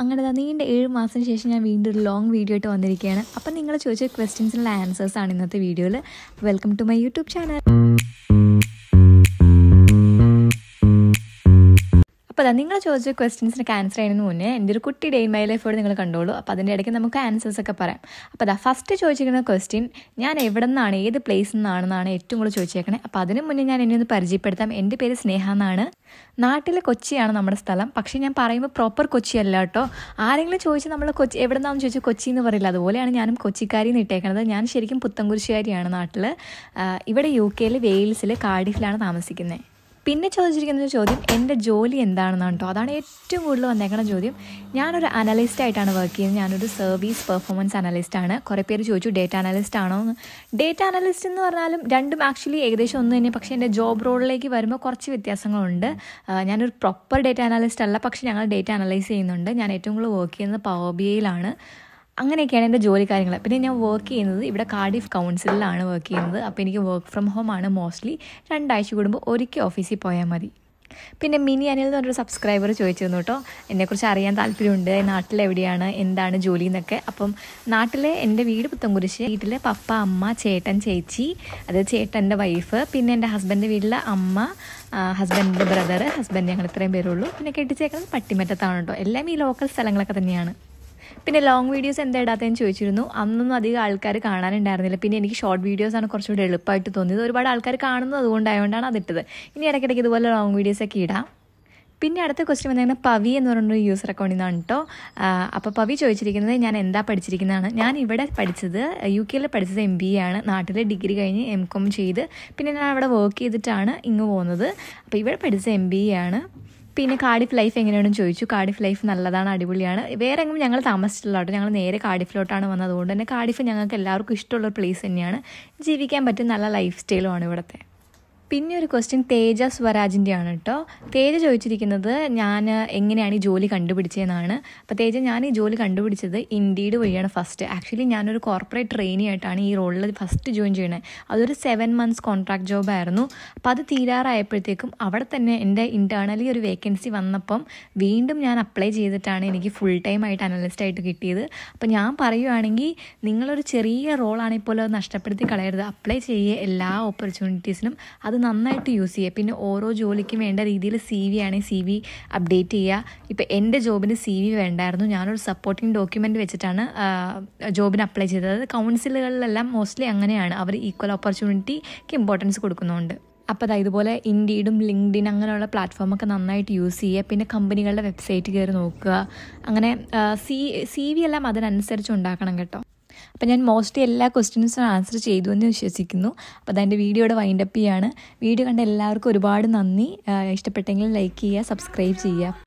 അങ്ങനെ തന്നെ നീണ്ട ഏഴ് മാസത്തിന് ശേഷം ഞാൻ വീണ്ടും ഒരു ലോങ് വീഡിയോ ആയിട്ട് വന്നിരിക്കുകയാണ് അപ്പം നിങ്ങൾ ചോദിച്ച ക്വസ്റ്റ്യൻസിനുള്ള ആൻസേഴ്സാണ് ഇന്നത്തെ വീഡിയോയിൽ welcome to my YouTube channel അപ്പോൾ അതാ നിങ്ങൾ ചോദിച്ച ക്വസ്റ്റ്യൻസിനൊക്കെ ആൻസർ ചെയ്യുന്നതിന് മുന്നേ എൻ്റെ ഒരു കുട്ടി ഡേ മൈ ലൈഫോട് നിങ്ങൾ കണ്ടോളൂ അപ്പോൾ അതിൻ്റെ ഇടയ്ക്ക് നമുക്ക് ആൻസേഴ്സ് ഒക്കെ പറയാം അപ്പോൾ അതാ ഫസ്റ്റ് ചോദിച്ചിരിക്കുന്ന ക്വസ്റ്റ്യൻ ഞാൻ എവിടെ നിന്നാണ് ഏത് പ്ലേസ് നിന്നാണെന്നാണ് ഏറ്റവും കൂടുതൽ ചോദിച്ചേക്കണേ അപ്പോൾ അതിന് മുന്നേ ഞാൻ എന്നെ ഒന്ന് പരിചയപ്പെടുത്താം എൻ്റെ പേര് സ്നേഹ എന്നാണ് നാട്ടിൽ കൊച്ചിയാണ് നമ്മുടെ സ്ഥലം പക്ഷേ ഞാൻ പറയുമ്പോൾ പ്രോപ്പർ കൊച്ചി കേട്ടോ ആരെങ്കിലും ചോദിച്ചാൽ നമ്മൾ കൊച്ചി എവിടെ നിന്നാണെന്ന് ചോദിച്ചാൽ കൊച്ചി എന്ന് പറയില്ല അതുപോലെയാണ് ഞാനും കൊച്ചിക്കാരി നിട്ടേക്കണത് ഞാൻ ശരിക്കും പുത്തംകുരിശുകാരിയാണ് നാട്ടിൽ ഇവിടെ യു കെയിൽ വെയിൽസിൽ കാർഡിഫിലാണ് താമസിക്കുന്നത് പിന്നെ ചോദിച്ചിരിക്കുന്ന ഒരു ചോദ്യം എൻ്റെ ജോലി എന്താണെന്നാണ് കേട്ടോ അതാണ് ഏറ്റവും കൂടുതൽ വന്നേക്കുന്ന ചോദ്യം ഞാനൊരു അനലിസ്റ്റ് ആയിട്ടാണ് വർക്ക് ചെയ്യുന്നത് ഞാനൊരു സർവീസ് പെർഫോമൻസ് അനലിസ്റ്റ് ആണ് കുറേ പേര് ചോദിച്ചു ഡേറ്റ അനലിസ്റ്റ് ആണോ എന്ന് ഡേറ്റ അനലിസ്റ്റ് എന്ന് പറഞ്ഞാലും രണ്ടും ആക്ച്വലി ഏകദേശം ഒന്ന് തന്നെ പക്ഷേ എൻ്റെ ജോബ് റോളിലേക്ക് വരുമ്പോൾ കുറച്ച് വ്യത്യാസങ്ങളുണ്ട് ഞാനൊരു പ്രോപ്പർ ഡേറ്റ അനലിസ്റ്റ് അല്ല പക്ഷേ ഞങ്ങൾ ഡേറ്റ അനലൈസ് ചെയ്യുന്നുണ്ട് ഞാൻ ഏറ്റവും കൂടുതൽ വർക്ക് ചെയ്യുന്നത് പവർ ബി ഐയിലാണ് അങ്ങനെയൊക്കെയാണ് എൻ്റെ ജോലി കാര്യങ്ങൾ പിന്നെ ഞാൻ വർക്ക് ചെയ്യുന്നത് ഇവിടെ കാർഡിഫ് കൗൺസിലിലാണ് വർക്ക് ചെയ്യുന്നത് അപ്പോൾ എനിക്ക് വർക്ക് ഫ്രം ഹോം ആണ് മോസ്റ്റ്ലി രണ്ടാഴ്ച കൂടുമ്പോൾ ഒരിക്കൽ ഓഫീസിൽ പോയാൽ മതി പിന്നെ മിനി അനിൽ എന്ന് പറഞ്ഞൊരു സബ്സ്ക്രൈബർ ചോദിച്ചിരുന്നു കേട്ടോ എന്നെക്കുറിച്ച് അറിയാൻ താല്പര്യമുണ്ട് നാട്ടിൽ എവിടെയാണ് എന്താണ് ജോലി എന്നൊക്കെ അപ്പം നാട്ടിലെ എൻ്റെ വീട് പുത്തംകുരിശ് വീട്ടിൽ പപ്പ അമ്മ ചേട്ടൻ ചേച്ചി അത് ചേട്ടൻ്റെ വൈഫ് പിന്നെ എൻ്റെ ഹസ്ബൻഡിൻ്റെ വീട്ടിലെ അമ്മ ഹസ്ബൻഡിൻ്റെ ബ്രദർ ഹസ്ബൻഡ് ഞങ്ങൾ ഇത്രയും പേരുള്ളൂ പിന്നെ കെട്ടിച്ചേക്കുന്നത് പട്ടിമറ്റത്താണ് കേട്ടോ എല്ലാം ഈ ലോക്കൽ സ്ഥലങ്ങളൊക്കെ തന്നെയാണ് പിന്നെ ലോങ് വീഡിയോസ് എന്താ ഇടാത്തതെന്ന് ചോദിച്ചിരുന്നു അന്നൊന്നും അധികം ആൾക്കാർ കാണാനുണ്ടായിരുന്നില്ല പിന്നെ എനിക്ക് ഷോർട്ട് വീഡിയോസാണ് കുറച്ചുകൂടി എളുപ്പമായിട്ട് തോന്നിയത് ഒരുപാട് ആൾക്കാർ കാണുന്നത് അതുകൊണ്ടായതുകൊണ്ടാണ് അതിട്ടത് ഇനി ഇടയ്ക്കിടയ്ക്ക് ഇതുപോലെ ലോങ് വീഡിയോസൊക്കെ ഇടാം പിന്നെ അടുത്ത ക്വസ്റ്റ്യൻ വന്നിരിക്കുന്നത് പവി എന്ന് പറഞ്ഞൊരു യൂസർ അക്കൗണ്ടിൽ നിന്നാണ് കേട്ടോ അപ്പോൾ പവി ചോദിച്ചിരിക്കുന്നത് ഞാൻ എന്താ പഠിച്ചിരിക്കുന്നതാണ് ഞാൻ ഇവിടെ പഠിച്ചത് യു കെയിൽ പഠിച്ചത് എം ബി എ ആണ് നാട്ടിൽ ഡിഗ്രി കഴിഞ്ഞ് എം കോം ചെയ്ത് പിന്നെ ഞാൻ അവിടെ വർക്ക് ചെയ്തിട്ടാണ് ഇങ്ങ് പോകുന്നത് അപ്പോൾ ഇവിടെ പഠിച്ചത് എം ബി എ ആണ് പിന്നെ കാഡിഫ് ലൈഫ് എങ്ങനെയാണെന്ന് ചോദിച്ചു കാഡിഫ് ലൈഫ് നല്ലതാണ് അടിപൊളിയാണ് വേറെ എങ്ങും ഞങ്ങൾ താമസിച്ചിട്ടില്ല കേട്ടോ ഞങ്ങൾ നേരെ കാഡിഫിലോട്ടാണ് വന്നത് അതുകൊണ്ട് തന്നെ കാഡിഫ് ഞങ്ങൾക്ക് എല്ലാവർക്കും ഇഷ്ടമുള്ള പ്ലേസ് തന്നെയാണ് ജീവിക്കാൻ പറ്റിയ നല്ല ലൈഫ് സ്റ്റൈലുമാണ് ഇവിടുത്തെ പിന്നെ ഒരു ക്വസ്റ്റ്യൻ തേജ സ്വരാജിൻ്റെ ആണ് കേട്ടോ തേജ ചോദിച്ചിരിക്കുന്നത് ഞാൻ എങ്ങനെയാണ് ഈ ജോലി കണ്ടുപിടിച്ചതെന്നാണ് അപ്പോൾ തേജ ഞാൻ ഈ ജോലി കണ്ടുപിടിച്ചത് ഇൻഡീഡ് വഴിയാണ് ഫസ്റ്റ് ആക്ച്വലി ഞാനൊരു കോർപ്പറേറ്റ് ട്രെയിനി ആയിട്ടാണ് ഈ റോളിൽ ഫസ്റ്റ് ജോയിൻ ചെയ്യണത് അതൊരു സെവൻ മന്ത്സ് കോൺട്രാക്ട് ജോബായിരുന്നു അപ്പോൾ അത് തീരാറായപ്പോഴത്തേക്കും അവിടെ തന്നെ എൻ്റെ ഇൻറ്റേർണലി ഒരു വേക്കൻസി വന്നപ്പം വീണ്ടും ഞാൻ അപ്ലൈ ചെയ്തിട്ടാണ് എനിക്ക് ഫുൾ ടൈം ആയിട്ട് അനലിസ്റ്റ് ആയിട്ട് കിട്ടിയത് അപ്പോൾ ഞാൻ പറയുവാണെങ്കിൽ നിങ്ങളൊരു ചെറിയ റോളാണെങ്കിൽ പോലും നഷ്ടപ്പെടുത്തി കളയരുത് അപ്ലൈ ചെയ്യുക എല്ലാ ഓപ്പർച്യൂണിറ്റീസിനും അത് നന്നായിട്ട് യൂസ് ചെയ്യുക പിന്നെ ഓരോ ജോലിക്കും വേണ്ട രീതിയിൽ സി വി ആണെങ്കിൽ സി വി അപ്ഡേറ്റ് ചെയ്യുക ഇപ്പോൾ എൻ്റെ ജോബിന് സി വി വേണ്ടായിരുന്നു ഞാനൊരു സപ്പോർട്ടിംഗ് ഡോക്യുമെൻ്റ് വെച്ചിട്ടാണ് ജോബിന് അപ്ലൈ ചെയ്തത് കൗൺസിലുകളിലെല്ലാം മോസ്റ്റ്ലി അങ്ങനെയാണ് അവർ ഈക്വൽ ഓപ്പർച്യൂണിറ്റിക്ക് ഇമ്പോർട്ടൻസ് കൊടുക്കുന്നുണ്ട് അപ്പോൾ അത് ഇതുപോലെ ഇൻഡീഡും ലിങ്ക്ഡിൻ അങ്ങനെയുള്ള പ്ലാറ്റ്ഫോമൊക്കെ നന്നായിട്ട് യൂസ് ചെയ്യുക പിന്നെ കമ്പനികളുടെ വെബ്സൈറ്റ് കയറി നോക്കുക അങ്ങനെ സി സി വി എല്ലാം അതിനനുസരിച്ച് ഉണ്ടാക്കണം കേട്ടോ അപ്പം ഞാൻ മോസ്റ്റ്ലി എല്ലാ ക്വസ്റ്റ്യൻസും ആൻസർ ചെയ്തു എന്ന് വിശ്വസിക്കുന്നു അപ്പോൾ അതെൻ്റെ വീഡിയോയുടെ വൈൻഡപ്പ് ചെയ്യാണ് വീഡിയോ കണ്ട എല്ലാവർക്കും ഒരുപാട് നന്ദി ഇഷ്ടപ്പെട്ടെങ്കിൽ ലൈക്ക് ചെയ്യുക സബ്സ്ക്രൈബ് ചെയ്യുക